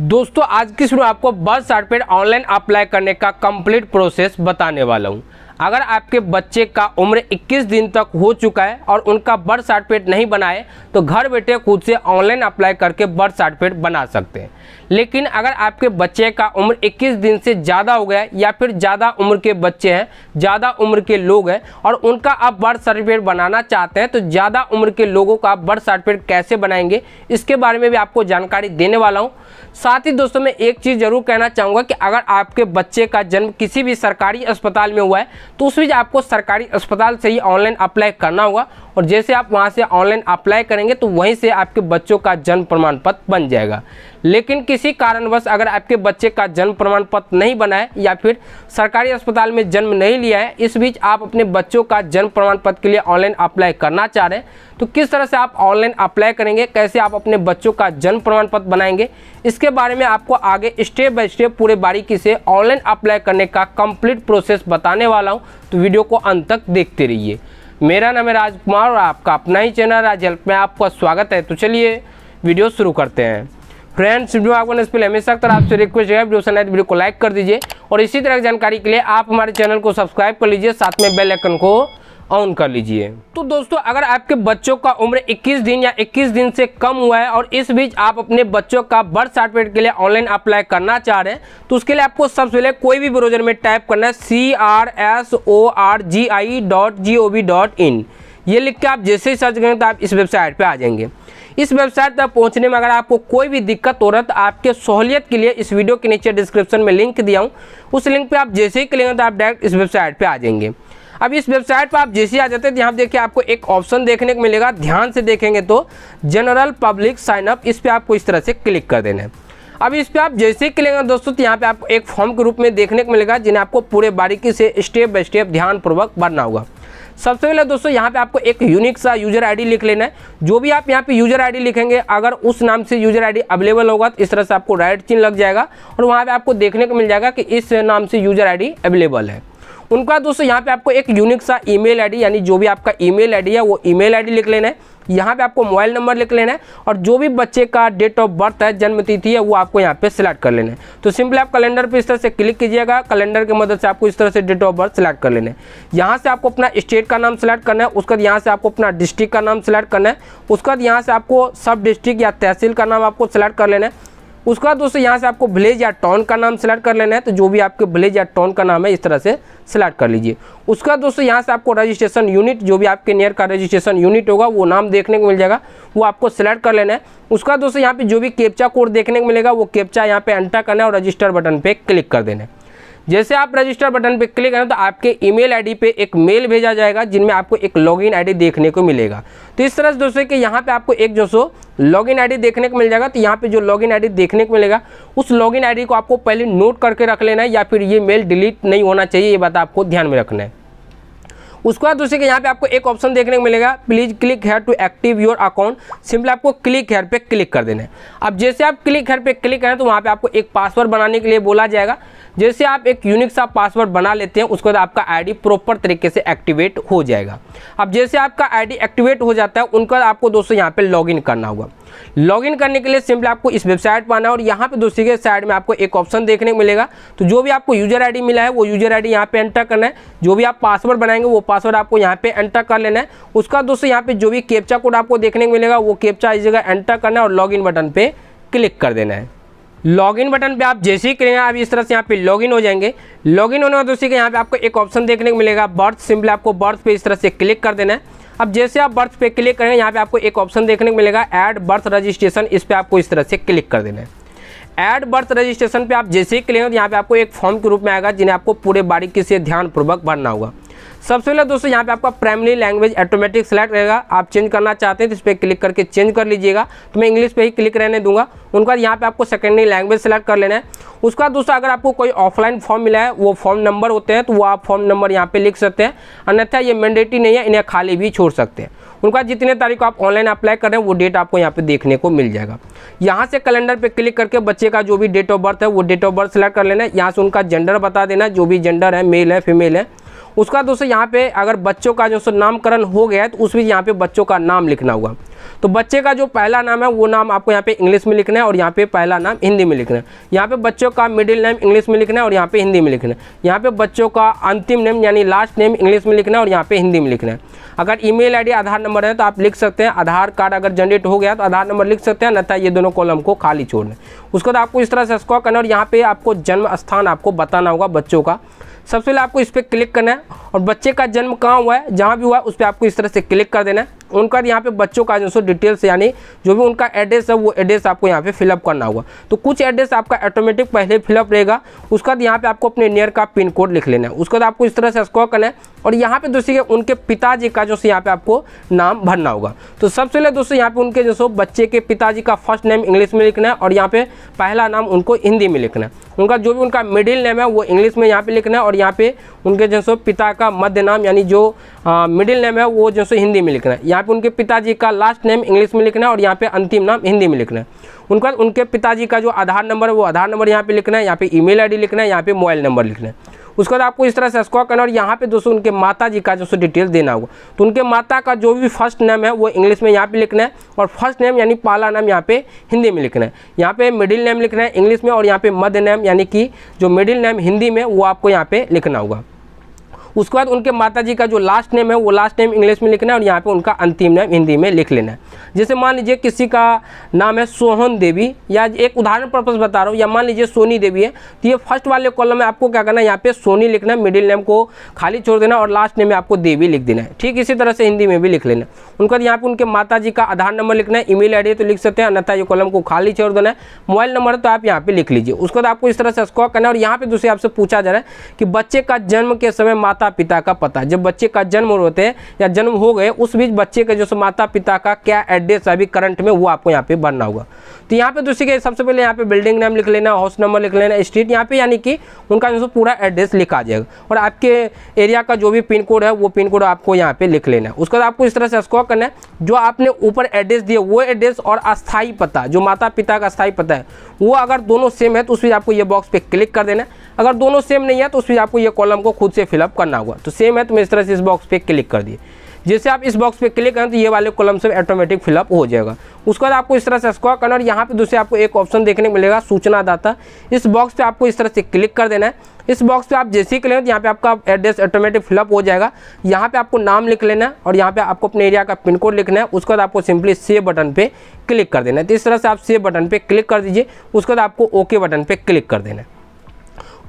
दोस्तों आज की शुरू आपको बर्थ सर्टिफिकेट ऑनलाइन अप्लाई करने का कंप्लीट प्रोसेस बताने वाला हूँ अगर आपके बच्चे का उम्र 21 दिन तक हो चुका है और उनका बर्थ सर्टिफिकेट नहीं बनाए तो घर बैठे खुद से ऑनलाइन अप्लाई करके बर्थ सर्टिफिकेट बना सकते हैं लेकिन अगर आपके बच्चे का उम्र 21 दिन से ज़्यादा हो गया है या फिर ज़्यादा उम्र के बच्चे हैं ज़्यादा उम्र के लोग हैं और उनका आप बर्थ सर्टिफिकेट बनाना चाहते हैं तो ज़्यादा उम्र के लोगों का आप बर्थ सर्टिफिकेट कैसे बनाएंगे इसके बारे में भी आपको जानकारी देने वाला हूँ साथ ही दोस्तों मैं एक चीज़ ज़रूर कहना चाहूँगा कि अगर आपके बच्चे का जन्म किसी भी सरकारी अस्पताल में हुआ है तो उसमें आपको सरकारी अस्पताल से ही ऑनलाइन अप्लाई करना होगा और जैसे आप वहाँ से ऑनलाइन अप्लाई करेंगे तो वहीं से आपके बच्चों का जन्म प्रमाण पत्र बन जाएगा लेकिन किसी कारणवश अगर आपके बच्चे का जन्म प्रमाण पत्र नहीं बना है या फिर सरकारी अस्पताल में जन्म नहीं लिया है इस बीच आप अपने बच्चों का जन्म प्रमाण पत्र के लिए ऑनलाइन अप्लाई करना चाह रहे हैं तो किस तरह से आप ऑनलाइन अप्लाई करेंगे कैसे आप अपने बच्चों का जन्म प्रमाण पत्र बनाएंगे इसके बारे में आपको आगे स्टेप बाय स्टेप पूरे बारीकी से ऑनलाइन अप्लाई करने का कंप्लीट प्रोसेस बताने वाला हूँ तो वीडियो को अंत तक देखते रहिए मेरा नाम है राजकुमार और आपका अपना ही चैनल राज हेल्प में आपका स्वागत है तो चलिए वीडियो शुरू करते हैं फ्रेंड्स वीडियो आपको इस हमेशा तरह आपसे रिक्वेस्ट है वीडियो सुनाए तो वीडियो को लाइक कर दीजिए और इसी तरह की जानकारी के लिए आप हमारे चैनल को सब्सक्राइब कर लीजिए साथ में बेल आइकन को ऑन कर लीजिए तो दोस्तों अगर आपके बच्चों का उम्र 21 दिन या 21 दिन से कम हुआ है और इस बीच आप अपने बच्चों का बर्थ सर्टिफिकेट के लिए ऑनलाइन अप्लाई करना चाह रहे हैं तो उसके लिए आपको सबसे पहले कोई भी ब्रोजर में टाइप करना है C R S O R G I dot G O V dot in ये लिख के आप जैसे ही सर्च करेंगे तो आप इस वेबसाइट पर आ जाएंगे इस वेबसाइट तक पहुंचने में अगर आपको कोई भी दिक्कत हो रहा है तो आपके सहूलियत के लिए इस वीडियो के नीचे डिस्क्रिप्शन में लिंक दिया हूँ उस लिंक पर आप जैसे ही क्लिक करेंगे तो आप डायरेक्ट इस वेबसाइट पर आ जाएंगे अब इस वेबसाइट पर आप जैसे आ जाते हैं तो यहाँ देखिए आपको एक ऑप्शन देखने को मिलेगा ध्यान से देखेंगे तो जनरल पब्लिक साइनअप इस पर आपको इस तरह से क्लिक कर देना है अब इस पर आप जैसे क्लिक करेंगे दोस्तों तो यहाँ पे आपको एक फॉर्म के रूप में देखने को मिलेगा जिन्हें आपको पूरे बारीकी से स्टेप बाय स्टेप ध्यानपूर्वक भरना होगा सबसे पहले दोस्तों यहाँ पे आपको एक यूनिक सा यूजर आईडी लिख लेना है जो भी आप यहाँ पे यूजर आईडी लिखेंगे अगर उस नाम से यूजर आईडी अवेलेबल होगा तो इस तरह से आपको राइट चिन्ह लग जाएगा और वहाँ पे आपको देखने को मिल जाएगा कि इस नाम से यूजर आईडी अवेलेबल है उनके बाद दोस्तों यहाँ पे आपको एक यूनिक सा ईमेल आईडी यानी जो भी आपका ईमेल आईडी है वो ईमेल आईडी लिख लेना है यहाँ पे आपको मोबाइल नंबर लिख लेना है और जो भी बच्चे का डेट ऑफ बर्थ है जन्म तिथि है वो आपको यहाँ पे सिलेक्ट कर लेना है तो सिंपली आप कैलेंडर पे इस तरह से क्लिक कीजिएगा कैलेंडर की मदद से आपको इस तरह से डेट ऑफ बर्थ सेलेक्ट कर लेना है यहाँ से आपको अपना स्टेट का नाम सेलेक्ट करना है उसके बाद यहाँ से आपको अपना डिस्ट्रिक्ट का नाम सेलेक्ट करना है उसके बाद यहाँ से आपको सब डिस्ट्रिक्ट या तहसील का नाम आपको सिलेक्ट कर लेना है उसके बाद दोस्तों यहाँ से आपको विलेज या टाउन का नाम सेलेक्ट कर लेना है तो जो भी आपके विलेज या टाउन का नाम है इस तरह से सिलेक्ट कर लीजिए उसके बाद दोस्तों यहाँ से आपको रजिस्ट्रेशन यूनिट जो भी आपके नियर का रजिस्ट्रेशन यूनिट होगा वो नाम देखने को मिल जाएगा वो आपको सिलेक्ट कर लेना है उसके बाद दोस्तों यहाँ पे जो भी केपचा कोड देखने को मिलेगा वो केप्चा यहाँ पे एंटर करना है और रजिस्टर बटन पर क्लिक कर देना है जैसे आप रजिस्टर बटन पर क्लिक करें तो आपके ईमेल आईडी पे एक मेल भेजा जाएगा जिनमें आपको एक लॉगिन आईडी देखने को मिलेगा तो इस तरह से दोस्तों कि यहाँ पे आपको एक जो सो लॉगिन आईडी देखने को मिल जाएगा तो यहाँ पे जो लॉगिन आईडी देखने को मिलेगा उस लॉगिन आईडी को आपको पहले नोट करके रख लेना है या फिर ये मेल डिलीट नहीं होना चाहिए ये बात आपको ध्यान में रखना है उसके बाद दोस्तों यहाँ पे आपको एक ऑप्शन देखने को मिलेगा please click here to active your account simply आपको क्लिक हेयर पे क्लिक कर देना है अब जैसे आप क्लिक हेयर पे क्लिक करें तो वहाँ पे आपको एक पासवर्ड बनाने के लिए बोला जाएगा जैसे आप एक यूनिक सा पासवर्ड बना लेते हैं उसके बाद आपका आईडी प्रॉपर तरीके से एक्टिवेट हो जाएगा अब जैसे आपका आईडी एक्टिवेट हो जाता है उनका आपको दोस्तों यहाँ पे लॉगिन करना होगा लॉगिन करने के लिए सिंपली आपको इस वेबसाइट पर आना और यहाँ पे दूसरी के साइड में आपको एक ऑप्शन देखने को मिलेगा तो जो भी आपको यूजर आईडी मिला है वो यूजर आईडी यहाँ पे एंटर करना है जो भी आप पासवर्ड बनाएंगे वो पासवर्ड आपको यहाँ पे एंटर कर लेना है उसका दोस्तों यहाँ पे जो भी कैप्चा कोड आपको देखने को मिलेगा वो कैप्चा इस जगह एंटर करना है और लॉग बटन पर क्लिक कर देना है लॉगिन बटन पे आप जैसे ही करेंगे आप इस तरह से यहाँ पे लॉगिन हो जाएंगे लॉगिन होने के बाद के यहाँ पे आपको एक ऑप्शन देखने को मिलेगा बर्थ सिंपली आपको बर्थ पे इस तरह से क्लिक कर देना है अब जैसे आप बर्थ पे क्लिक करें यहाँ पे आपको एक ऑप्शन देखने को मिलेगा ऐड बर्थ रजिस्ट्रेशन इस पर आपको इस तरह से क्लिक कर देना है ऐड बर्थ रजिस्ट्रेशन पे आप जैसे ही क्लिक हो तो यहाँ पे आपको एक फॉर्म के रूप में आएगा जिन्हें आपको पूरे बारीकी से ध्यानपूर्वक भरना होगा सबसे पहले दोस्तों यहाँ पे आपका प्राइमरी लैंग्वेज ऑटोमेटिक सेलेक्ट रहेगा आप चेंज करना चाहते हैं तो इस पर क्लिक करके चेंज कर लीजिएगा तो मैं इंग्लिश पे ही क्लिक रहने दूंगा उनके बाद यहाँ पे आपको सेकेंडरी लैंग्वेज सेलेक्ट कर लेना है उसका दोस्तों अगर आपको कोई ऑफलाइन फॉर्म मिला है वो फॉर्म नंबर होते हैं तो वो आप फॉर्म नंबर यहाँ पर लिख सकते हैं अन्यथा ये मैंडेटरी नहीं है इन्हें खाली भी छोड़ सकते हैं उनका जितने तारीख को आप ऑनलाइन अप्लाई कर रहे हैं वो डेट आपको यहाँ पे देखने को मिल जाएगा यहाँ से कैलेंडर पे क्लिक करके बच्चे का जो भी डेट ऑफ बर्थ है वो डेट ऑफ बर्थ सेलेक्ट कर लेना है यहाँ से उनका जेंडर बता देना जो भी जेंडर है मेल है फीमेल है उसका दोस्तों यहाँ पे अगर बच्चों का जो नामकरण हो गया है तो उसमें यहाँ पे बच्चों का नाम लिखना होगा तो बच्चे का जो पहला नाम है वो नाम आपको यहाँ पे इंग्लिश में लिखना है और यहाँ पे पहला नाम हिंदी में लिखना है यहाँ पे बच्चों का मिडिल नेम इंग्लिश में लिखना है और यहाँ पे हिंदी में लिखना है यहाँ पे बच्चों का अंतिम नेम यानी लास्ट नेम इंग्लिश में लिखना है और यहाँ पे हिंदी में लिखना है अगर ईमेल आईडी आधार नंबर है तो आप लिख सकते हैं आधार कार्ड अगर जनरेट हो गया तो आधार नंबर लिख सकते हैं अन्यथा ये दोनों कॉलम को खाली छोड़ना उसके बाद आपको इस तरह से स्कॉर करना और यहाँ पे आपको जन्म स्थान आपको बताना होगा बच्चों का सबसे पहले आपको इस पर क्लिक करना है और बच्चे का जन्म कहाँ हुआ है जहाँ भी हुआ है उस पर आपको इस तरह से क्लिक कर देना है उनका यहाँ पे बच्चों का जो सो डिटेल्स यानी जो भी उनका एड्रेस है वो एड्रेस आपको यहाँ पे फिलअप करना होगा तो कुछ एड्रेस आपका ऑटोमेटिक पहले फिलअप रहेगा उसके बाद यहाँ पे आपको अपने नियर का पिन कोड लिख लेना है उसके बाद आपको इस तरह से स्कोर करना है और यहाँ पे दोस्तों उनके पिताजी का जो यहाँ पे आपको नाम भरना होगा तो सबसे पहले दोस्तों यहाँ पे उनके जो सो बच्चे के पिताजी का फर्स्ट नेम इंग्लिश में लिखना है और यहाँ पे पहला नाम उनको हिंदी में लिखना है उनका जो भी उनका मिडिल नेम है वो इंग्लिश में यहाँ पे लिखना है और और यहाँ पे उनके जो पिता का मध्य नाम यानी जो मिडिल नेम है वो जो हिंदी में लिखना है यहाँ पे उनके पिताजी का लास्ट नेम इंग्लिश में लिखना है और यहाँ पे अंतिम नाम हिंदी में लिखना है उनके बाद उनके पिताजी का जो आधार नंबर है वो आधार नंबर यहाँ पे लिखना है यहाँ पे ईमेल आईडी लिखना है यहाँ पे मोबाइल नंबर लिखना है उसके बाद आपको इस तरह से स्कॉक करना और यहाँ पे दोस्तों उनके माता जी का जो डिटेल देना होगा तो उनके माता का जो भी फर्स्ट नेम है वो इंग्लिश में यहाँ पे लिखना है और फर्स्ट नेम यानी पहला नाम यहाँ पे हिंदी में लिखना है यहाँ पे मिडिल नेम लिखना है इंग्लिश में और यहाँ पे मध्य नेम यानी कि जो मिडिल नेम हिंदी में वो आपको यहाँ पे लिखना होगा उसके बाद उनके माता जी का जो लास्ट नेम है वो लास्ट नेम इंग्लिश में लिखना है और यहाँ पर उनका अंतिम नेम हिंदी में लिख लेना है जैसे मान लीजिए किसी का नाम है सोहन देवी या एक उदाहरण पर्पज़ बता रहा हूँ या मान लीजिए सोनी देवी है तो ये फर्स्ट वाले कॉलम में आपको क्या करना है यहाँ पे सोनी लिखना है मिडिल नेम को खाली छोड़ देना और लास्ट नेम में आपको देवी लिख देना है ठीक इसी तरह से हिंदी में भी लिख लेना उनका यहाँ पे उनके माता जी का आधार नंबर लिखना है ईमेल आईडी तो लिख सकते हैं अन्यथा ये कॉलम को खाली छोड़ देना है मोबाइल नंबर तो आप यहाँ पे लिख लीजिए उसके बाद आपको इस तरह से स्कॉक करना है और यहाँ पे दूसरे आपसे पूछा जा रहा है कि बच्चे का जन्म के समय माता माता पिता का पता जब बच्चे का जन्म होते हैं या जन्म हो गए उस बीच बच्चे के जो माता पिता का क्या एड्रेस अभी करंट में वो आपको यहाँ पे भरना होगा तो यहाँ पे दूसरी के सबसे पहले यहाँ पे बिल्डिंग नेम लिख लेना हाउस नंबर लिख लेना स्ट्रीट यहाँ पे यानी कि उनका जो पूरा एड्रेस लिखा जाएगा और आपके एरिया का जो भी पिन कोड है वो पिन कोड आपको यहाँ पे लिख लेना है उसके बाद आपको इस तरह से स्कॉर करना है जो आपने ऊपर एड्रेस दिया वो एड्रेस और अस्थायी पता जो माता पिता का अस्थायी पता है वो अगर दोनों सेम है तो उस आपको ये बॉक्स पे क्लिक कर देना अगर दोनों सेम नहीं है तो उस आपको ये कॉलम को खुद से फिलअप करना बना हुआ तो सेम है तो मैं इस तरह से इस बॉक्स पे क्लिक कर दिए जैसे आप इस बॉक्स पे क्लिक करें तो ये वाले कॉलम से ऑटोमेटिक फिलअप हो जाएगा उसके बाद आपको इस तरह से स्क्वा करना और यहाँ पे दूसरे आपको एक ऑप्शन देखने को मिलेगा सूचना दाता इस बॉक्स पे आपको इस तरह से क्लिक कर देना है इस बॉक्स पे आप जैसे ही क्लिक तो यहाँ पे आपका एड्रेस ऑटोमेटिक फिलअप हो जाएगा यहाँ पर आपको नाम लिख लेना है और यहाँ पर आपको अपने एरिया का पिन कोड लिखना है उसके बाद आपको सिंपली सेव बटन पर क्लिक कर देना है तो इस तरह से आप सेव बटन पर क्लिक कर दीजिए उसके बाद आपको ओके बटन पर क्लिक कर देना है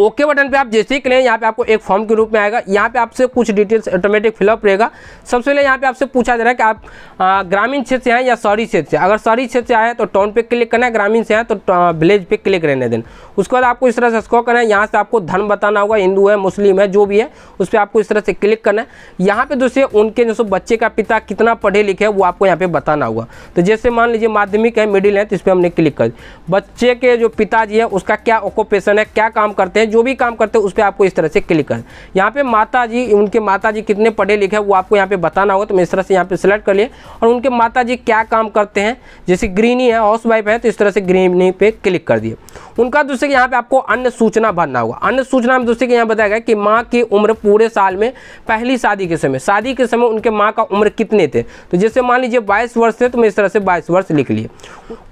ओके बटन पे आप जैसे ही करें यहाँ पे आपको एक फॉर्म के रूप में आएगा यहाँ पे आपसे कुछ डिटेल्स ऑटोमेटिक फिलअप रहेगा सबसे पहले यहाँ पे आपसे पूछा जा रहा है कि आप ग्रामीण क्षेत्र से आए या शहरी क्षेत्र से अगर शहरी क्षेत्र से आए तो टाउन पे क्लिक करना है ग्रामीण से आए तो विलेज पे क्लिक रहने देना उसके बाद आपको इस तरह से स्कोर करना है यहाँ से आपको धर्म बताना होगा हिंदू है मुस्लिम है जो भी है उस पर आपको इस तरह से क्लिक करना है यहाँ पे दोस्तों उनके जैसे बच्चे का पिता कितना पढ़े लिखे है वो आपको यहाँ पे बताना होगा तो जैसे मान लीजिए माध्यमिक है मिडिल है तो इस पर हमने क्लिक कर बच्चे के जो पिताजी है उसका क्या ऑक्यूपेशन है क्या काम करते हैं जो भी काम करते हैं उस पर आपको इस तरह से क्लिक कर यहाँ पे माता जी उनके माता जी कितने पढ़े लिखे हैं वो आपको यहाँ पे बताना होगा तो मैं इस तरह से यहाँ पे सिलेक्ट कर लिए और उनके माता जी क्या काम करते हैं जैसे ग्रीनी है हाउस वाइफ है तो इस तरह से ग्रीनी पे क्लिक कर दिए उनका दूसरे के यहाँ पे आपको अन्य सूचना भरना होगा अन्य सूचना में दूसरे के यहाँ बताया गया कि माँ की उम्र पूरे साल में पहली शादी के समय शादी के समय उनके माँ का उम्र कितने थे तो जैसे मान लीजिए बाईस वर्ष थे तो मैं इस तरह से बाईस वर्ष लिख लिए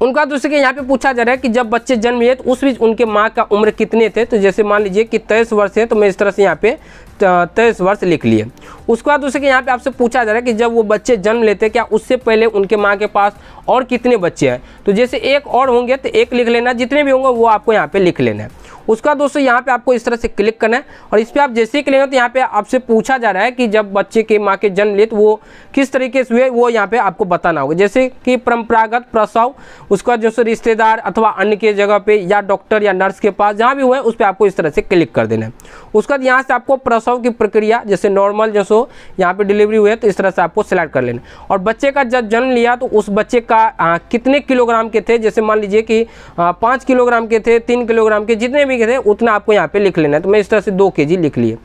उनका दूसरे के यहाँ पे पूछा जा रहा है कि जब बच्चे जन्म लिए तो उस बीच उनके माँ का उम्र कितने थे तो जैसे जैसे मान लीजिए कि तेईस वर्ष है तो मैं इस तरह से यहाँ पे तेईस वर्ष लिख लिए उसके बाद उसके यहाँ पे आपसे पूछा जा रहा है कि जब वो बच्चे जन्म लेते हैं क्या उससे पहले उनके माँ के पास और कितने बच्चे हैं तो जैसे एक और होंगे तो एक लिख लेना जितने भी होंगे वो आपको यहाँ पे लिख लेना है उसका दोस्तों यहाँ पे आपको इस तरह से क्लिक करना है और इस पर आप जैसे ही क्लिक तो यहाँ पे आपसे पूछा जा रहा है कि जब बच्चे के माँ के जन्म लिए तो वो किस तरीके से हुए वो यहाँ पे आपको बताना होगा जैसे कि परंपरागत प्रसव उसका जो रिश्तेदार अथवा अन्य के जगह पे या डॉक्टर या नर्स के पास जहाँ भी हुए उस पर आपको इस तरह से क्लिक कर देना है उसके बाद यहाँ से आपको प्रसव की प्रक्रिया जैसे नॉर्मल जो सो यहाँ पर डिलीवरी हुए तो इस तरह से आपको सिलेक्ट कर लेना और बच्चे का जब जन्म लिया तो उस बच्चे का कितने किलोग्राम के थे जैसे मान लीजिए कि पाँच किलोग्राम के थे तीन किलोग्राम के जितने भी ठीक है उतना आपको यहाँ पे लिख लेना है तो मैं इस तरह से दो के जी लिख लिए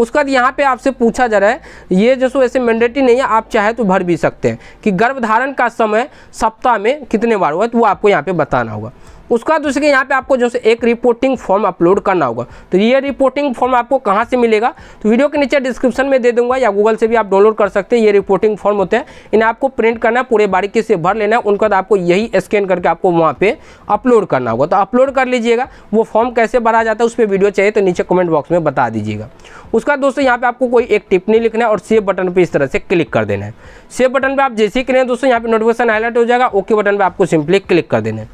उसके बाद यहाँ पे आपसे पूछा जा रहा है ये जो सो ऐसे मैंडेटरी नहीं है आप चाहे तो भर भी सकते हैं कि गर्भधारण का समय सप्ताह में कितने बार हुआ है तो वो आपको यहाँ पे बताना होगा उसके बाद उसके यहाँ पे आपको जो है एक रिपोर्टिंग फॉर्म अपलोड करना होगा तो ये रिपोर्टिंग फॉर्म आपको कहाँ से मिलेगा तो वीडियो के नीचे डिस्क्रिप्शन में दे दूंगा या गूगल से भी आप डाउनलोड कर सकते हैं ये रिपोर्टिंग फॉर्म होते हैं इन्हें आपको प्रिंट करना है पूरे बारीकी से भर लेना है उनके बाद आपको यही स्कैन करके आपको वहाँ पर अपलोड करना होगा तो अपलोड कर लीजिएगा वो फॉर्म कैसे भरा जाता है उस पर वीडियो चाहिए तो नीचे कमेंट बॉक्स में बता दीजिएगा उसका उसका दोस्तों यहाँ पे आपको कोई एक टिप नहीं लिखना है और सेव बटन पे इस तरह से क्लिक कर देना है सेव बटन पे आप जैसे ही करें दोस्तों यहाँ पे नोटिफिकेशन हाईलाइट हो जाएगा ओके बटन पे आपको सिंपली क्लिक कर देना है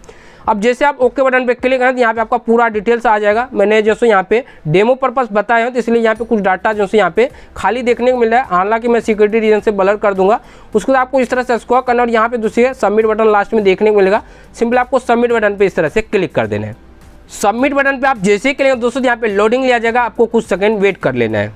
अब जैसे आप ओके बटन पे क्लिक करें तो यहाँ पे आपका पूरा डिटेल्स आ जाएगा मैंने जैसे यहाँ पे डेमो पर्पज़ बताया हूँ तो इसलिए यहाँ पे कुछ डाटा जो यहाँ पे खाली देखने को मिल रहा है हालांकि मैं सिक्योरिटी रीजन से ब्लर कर दूंगा उसके बाद आपको इस तरह से स्कॉ करना और यहाँ पे दूसरे सबमिट बटन लास्ट में देखने को मिलेगा सिंपल आपको सबमिट बटन पर इस तरह से क्लिक कर देना है सबमिट बटन पे आप जैसे ही करेंगे दोस्तों यहाँ पे लोडिंग लिया जाएगा आपको कुछ सेकंड वेट कर लेना है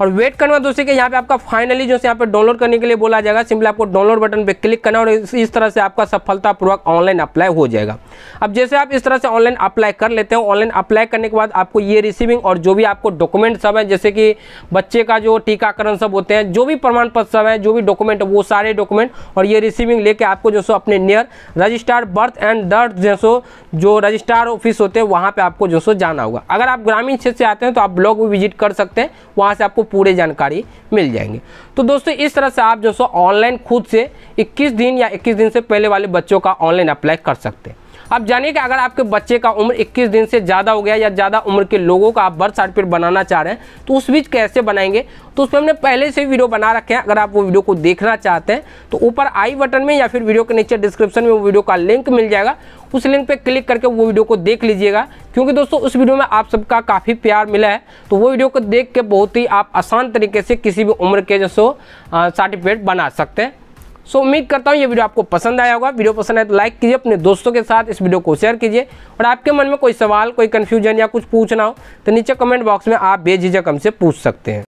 और वेट करना दोस्तों कि यहाँ पे आपका फाइनली जो यहाँ पे डाउनलोड करने के लिए बोला जाएगा सिंपली आपको डाउनलोड बटन पे क्लिक करना और इस तरह से आपका सफलतापूर्वक ऑनलाइन अप्लाई हो जाएगा अब जैसे आप इस तरह से ऑनलाइन अप्लाई कर लेते हो ऑनलाइन अप्लाई करने के बाद आपको ये रिसीविंग और जो भी आपको डॉक्यूमेंट सब है जैसे कि बच्चे का जो टीकाकरण सब होते हैं जो भी प्रमाण पत्र सब है जो भी डॉक्यूमेंट वो सारे डॉक्यूमेंट और ये रिसीविंग लेके आपको जो सो अपने नियर रजिस्ट्रार बर्थ एंड दर्थ जैसो जो रजिस्ट्रार ऑफिस होते हैं वहाँ पर आपको जो सो जाना होगा अगर आप ग्रामीण क्षेत्र से आते हैं तो आप ब्लॉग भी विजिट कर सकते हैं वहाँ से आपको पूरे जानकारी मिल जाएंगे तो दोस्तों इस तरह से आप जो सो ऑनलाइन खुद से इक्कीस दिन या इक्कीस दिन से पहले वाले बच्चों का ऑनलाइन अप्लाई कर सकते हैं अब जानिए कि अगर आपके बच्चे का उम्र 21 दिन से ज़्यादा हो गया या ज़्यादा उम्र के लोगों का आप बर्थ सर्टिफिकेट बनाना चाह रहे हैं तो उस बीच कैसे बनाएंगे तो उस पर हमने पहले से वीडियो बना रखे हैं अगर आप वो वीडियो को देखना चाहते हैं तो ऊपर आई बटन में या फिर वीडियो के नीचे डिस्क्रिप्शन में वो वीडियो का लिंक मिल जाएगा उस लिंक पर क्लिक करके वो वीडियो को देख लीजिएगा क्योंकि दोस्तों उस वीडियो में आप सबका काफ़ी प्यार मिला है तो वो वीडियो को देख के बहुत ही आप आसान तरीके से किसी भी उम्र के जैसे सर्टिफिकेट बना सकते हैं सो उम्मीद करता हूँ ये वीडियो आपको पसंद आया होगा वीडियो पसंद आए तो लाइक कीजिए अपने दोस्तों के साथ इस वीडियो को शेयर कीजिए और आपके मन में कोई सवाल कोई कन्फ्यूजन या कुछ पूछना हो तो नीचे कमेंट बॉक्स में आप बेझिझक हमसे पूछ सकते हैं